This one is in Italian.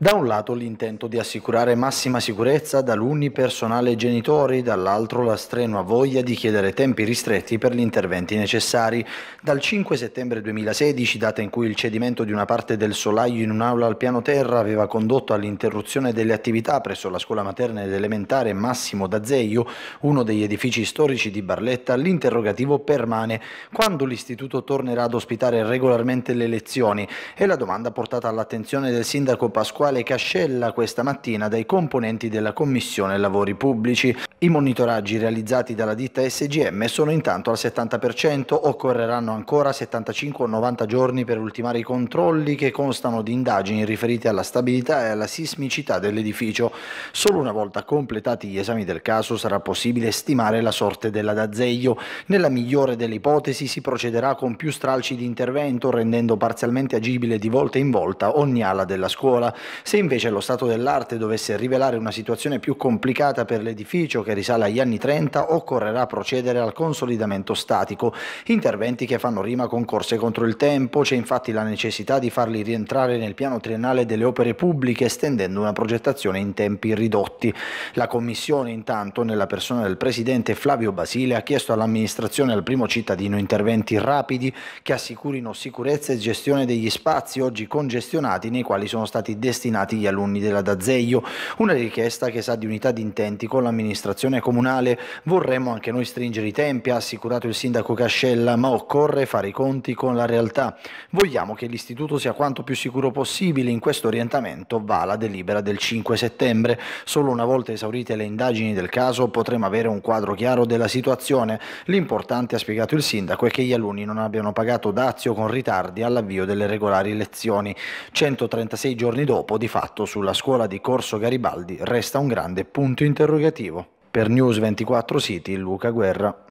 Da un lato l'intento di assicurare massima sicurezza ad alunni, personale e genitori, dall'altro la strenua voglia di chiedere tempi ristretti per gli interventi necessari. Dal 5 settembre 2016, data in cui il cedimento di una parte del solaio in un'aula al piano terra aveva condotto all'interruzione delle attività presso la scuola materna ed elementare Massimo D'Azeio, uno degli edifici storici di Barletta, l'interrogativo permane quando l'istituto tornerà ad ospitare regolarmente le lezioni e la domanda portata all'attenzione del sindaco Pasquale Ale Cascella questa mattina dai componenti della Commissione Lavori Pubblici. I monitoraggi realizzati dalla ditta SGM sono intanto al 70%, occorreranno ancora 75 90 giorni per ultimare i controlli che constano di indagini riferite alla stabilità e alla sismicità dell'edificio. Solo una volta completati gli esami del caso sarà possibile stimare la sorte della D'Azeglio. Nella migliore delle ipotesi si procederà con più stralci di intervento rendendo parzialmente agibile di volta in volta ogni ala della scuola. Se invece lo stato dell'arte dovesse rivelare una situazione più complicata per l'edificio che risale agli anni 30, occorrerà procedere al consolidamento statico, interventi che fanno rima con corse contro il tempo, c'è infatti la necessità di farli rientrare nel piano triennale delle opere pubbliche estendendo una progettazione in tempi ridotti. La Commissione intanto, nella persona del Presidente Flavio Basile, ha chiesto all'amministrazione e al primo cittadino interventi rapidi che assicurino sicurezza e gestione degli spazi oggi congestionati nei quali sono stati destinati destinati agli alunni della D'Azeglio. Una richiesta che sa di unità di intenti con l'amministrazione comunale. Vorremmo anche noi stringere i tempi, ha assicurato il sindaco Cascella, ma occorre fare i conti con la realtà. Vogliamo che l'istituto sia quanto più sicuro possibile. In questo orientamento va la delibera del 5 settembre. Solo una volta esaurite le indagini del caso potremo avere un quadro chiaro della situazione. L'importante, ha spiegato il sindaco, è che gli alunni non abbiano pagato dazio con ritardi all'avvio delle regolari lezioni. 136 giorni dopo di fatto sulla scuola di Corso Garibaldi resta un grande punto interrogativo. Per News 24 City, Luca Guerra.